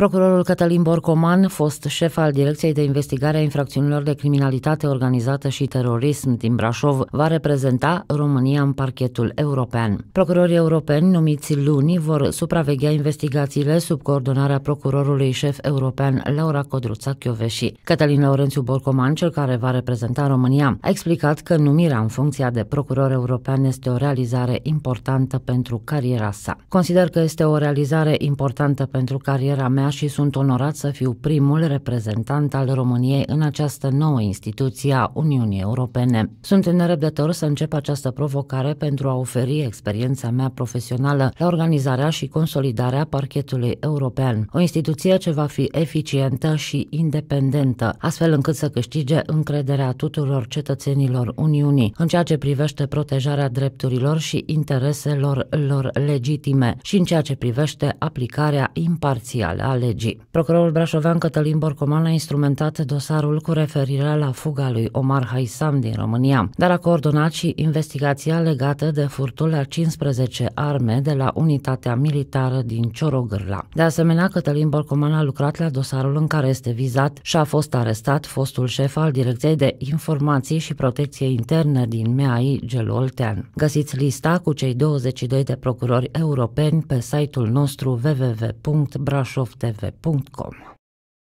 Procurorul Cătălin Borcoman, fost șef al Direcției de Investigare a Infracțiunilor de Criminalitate Organizată și Terorism din Brașov, va reprezenta România în parchetul european. Procurorii europeni numiți luni vor supraveghea investigațiile sub coordonarea procurorului șef european Laura Codruța Chioveși. Cătălin Laurențiu Borcoman, cel care va reprezenta România, a explicat că numirea în funcția de procuror european este o realizare importantă pentru cariera sa. Consider că este o realizare importantă pentru cariera mea și sunt onorat să fiu primul reprezentant al României în această nouă instituție a Uniunii Europene. Sunt nerăbdător să încep această provocare pentru a oferi experiența mea profesională la organizarea și consolidarea parchetului european, o instituție ce va fi eficientă și independentă, astfel încât să câștige încrederea tuturor cetățenilor Uniunii în ceea ce privește protejarea drepturilor și intereselor lor legitime și în ceea ce privește aplicarea imparțială a legii. Procurorul brașovean Cătălin Borcoman a instrumentat dosarul cu referire la fuga lui Omar Haisam din România, dar a coordonat și investigația legată de furtul a 15 arme de la unitatea militară din Ciorogârla. De asemenea, Cătălin Borcoman a lucrat la dosarul în care este vizat și a fost arestat fostul șef al Direcției de Informații și Protecție Internă din MEAI, Gelu Oltean. Găsiți lista cu cei 22 de procurori europeni pe site-ul nostru www.brașov.ro www.dwpodcast.tv.com